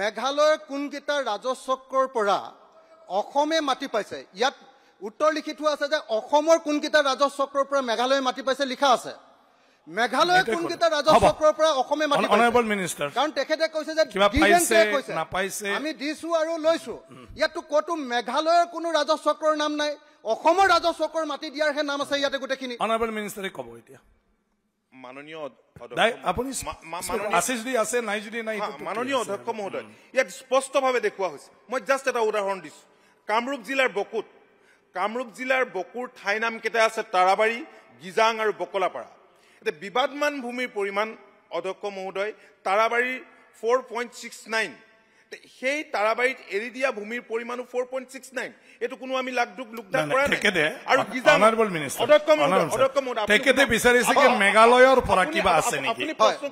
মেঘালয়ৰ কোনকেইটা ৰাজচক্ৰৰ পৰা অসমে মাটি পাইছে ইয়াত উত্তৰ লিখি থোৱা আছে যে অসমৰ কোনকেইটা ৰাজচক্ৰৰ পৰা মেঘালয়ে মাটি পাইছে লিখা আছে মেঘালয়ৰ কোনকেইটা ৰাজচক্ৰৰ পৰা অসমে কাৰণ তেখেতে কৈছে যে আমি দিছো আৰু লৈছো ইয়াততো কতো মেঘালয়ৰ কোনো ৰাজচক্ৰৰ নাম নাই অসমৰ ৰাজচক্ৰৰ মাটি দিয়াৰহে নাম আছে ইয়াতে গোটেইখিনি মাননীয় মাননীয় অধ্যক্ষ স্পষ্টভাৱে দেখুওৱা হৈছে মই জাষ্ট এটা উদাহৰণ দিছো কামৰূপ জিলাৰ বকুত কামৰূপ জিলাৰ বকুৰ ঠাই নাম কেইটা আছে তাৰাবাৰী গিজাং আৰু বকলাপাৰা এতিয়া বিবাদমান ভূমিৰ পৰিমাণ অধ্যক্ষ মহোদয় তাৰাবাৰীৰ ফ'ৰ পইণ্ট ছিক্স নাইন সেই তাৰাবাৰীত এৰি দিয়া ভূমিৰ পৰিমাণো ফ'ৰ পইণ্ট ছিক্স নাইন এইটো কোনো আমি লাখ দুখ লোকদান মেঘালয়ৰ পৰা কিবা আছে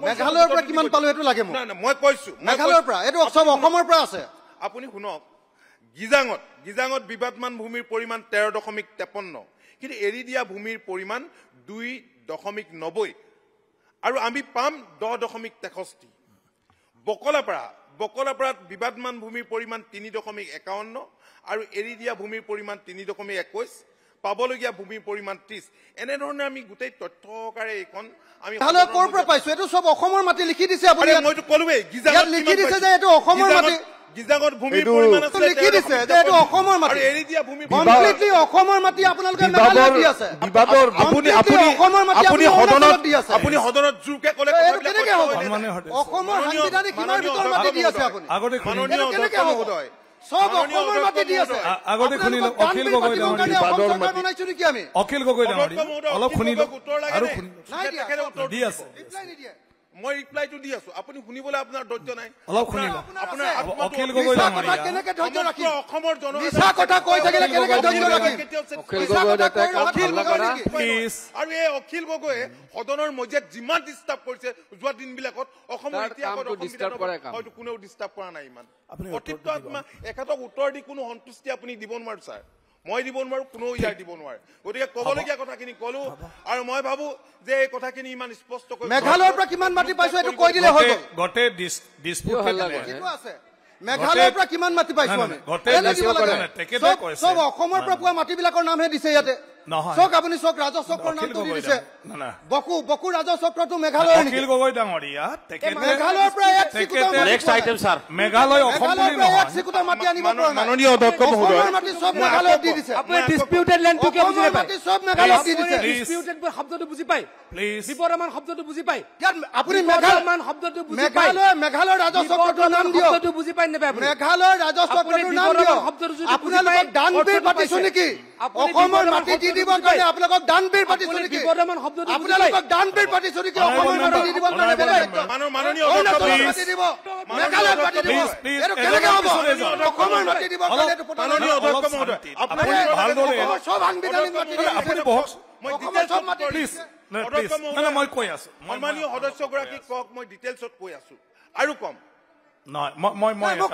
মেঘালয়ৰ পৰা কিমান পালো এইটো লাগে মই কৈছো মেঘালয়ৰ পৰা এইটো অসমৰ পৰা আছে আপুনি শুনক গিজাঙত গিজাঙত বিবাদমান ভূমিৰ পৰিমাণ তেৰ দশমিক তেপন্ন কিন্তু এৰি দিয়া ভূমিৰ পৰিমাণ দুই দশমিক নব্বৈ আৰু আমি পাম দহ দশমিক তেষষ্ঠি বকলাপাৰা বকলাপাৰাত বিবাদমান ভূমিৰ পৰিমাণ তিনি দশমিক একাৱন্ন আৰু এৰি দিয়া ভূমিৰ পৰিমাণ তিনি দশমিক একৈশ পাবলগীয়া ভূমিৰ পৰিমাণ ত্ৰিশ এনেধৰণে আমি গোটেই তথ্য সহকাৰে এইখন আমি পাইছো এইটো চব অসমৰ মাটি লিখি দিছে মইতো কলোৱেই অসমৰ মাটি গিজাগত ভূমি পৰিমাণ আছে লিখি দিছে যে এটো অসমৰ মাটি আৰু এৰি দিয়া ভূমি কমপ্লিটলি অসমৰ মাটি আপোনালোকে মেঘালয় দি আছে বিবাদৰ আপুনি আপুনি অসমৰ মাটি আপুনি সদনত দি আছে আপুনি সদনত জোৰকে কলে কথা কেনেকে হ'ব মানে হ'ব অসমৰ সংবিধানে কিমান ভিতৰ মাটি দি আছে আপুনি আগতে খননীয় কেনেকে হ'ব হয় অখিল গগৈ ডাঙৰ অলপ শুনিলো আৰু দি আছে মই ৰিপ্লাইটো দি আছো আপুনি শুনিবলৈ আপোনাৰ ধৈৰ্য নাই আৰু এই অখিল গগৈয়ে সদনৰ মজিয়াত যিমান ডিষ্টাৰ্ব কৰিছে যোৱা দিনবিলাকত অসমৰ কোনেও ডিষ্টাৰ্ব কৰা নাই ইমান এখেতক উত্তৰ দি কোনো সন্তুষ্টি আপুনি দিব নোৱাৰো ছাৰ মই দিব নোৱাৰো কোনো ইয়াৰ দিব নোৱাৰে গতিকে কবলগীয়া কথাখিনি কলো আৰু মই ভাবো যে এই কথাখিনি ইমান স্পষ্ট কৰি মেঘালয়ৰ পৰা কিমান মাটি পাইছো এইটো কৈ দিলে হ'ব গতে মেঘালয়ৰ পৰা কিমান মাটি পাইছো আমি চব অসমৰ পৰা পোৱা মাটিবিলাকৰ নামহে দিছে ইয়াতে চক আপুনি চক ৰাজচক্ৰ নামটো দি দিছে বকু বকু ৰাজচক্ৰটো মেঘালয় অখিল গগৈ ডাঙৰীয়া মেঘালয়ৰ পৰা এক চিকুটা next item sir Meghalaya Assam বুলি নহয় এক চিকুটা মাটি আনিব পৰা নাই মাননীয় অধ্যক্ষ মহোদয় মাটি সব মেঘালয় দি দিছে আপুনি ডিসপিউটেড ল্যান্ড টু কি বুজি নাই মাটি সব মেঘালয় দি দিছে ডিসপিউটেড বৰ শব্দটো বুজি পাই শব্দটো বুজি পাই আপুনি মেঘালয় মেঘালয় ৰাজচক্ৰটো নাম দিও বুজি পাই নে আপুনি মেঘালয় নাম দিও আপুনি দিবৰ কাৰণে আপোনালোকক দানবীৰ পাতিছো নেকি বৰ্তমান শব্দ আপোনালোকক দানবীৰ পাতিছো নেকি অসমৰ মাননি দিবৰ কাৰণে বেলেগ মাননীয় অধ্যক্ষ প্লিজ মেঘালয় পাতি দিব এৰো কেনেকৈ হ'ব অসমৰ মাতি দিবৰ কাৰণে এটো পতা মাননীয় অধ্যক্ষ মহোদয় আপুনি ভাল দৰে সব সাংবিধানিক মাতি দিব আপুনি বহক মই দিতেল সব মাতি প্লিজ মই কৈ আছো মাননীয় সদস্য গৰাকীক কওক মই ডিটেইলছত কৈ আছো আৰু কম সভাপতিত্ব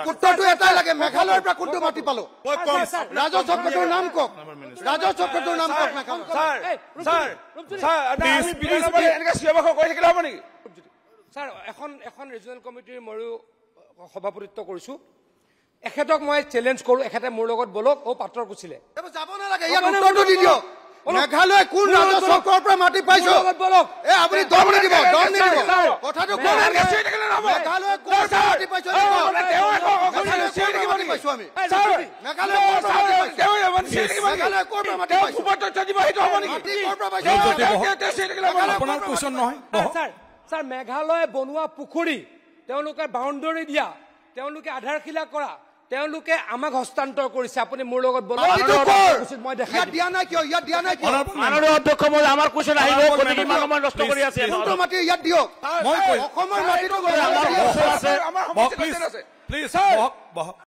কৰিছো এখেতক মই চেলেঞ্জ কৰো এখেতে মোৰ লগত বলক অ পাত্ৰ কুচিলে যাব নালাগে ইয়াত উত্তৰটো দি দিয়ক মেঘালয় কোন ৰাজচক্ৰৰ পৰা মাটি পাইছো এই আপুনি দম নিদিব দম নিদিব কথাটো স্যার মেঘালয় বনোয়া পুখুরী বাউন্ডারি দিয়া আধারশিলা করা আমাক হস্তান্তর করেছে আপনি মূল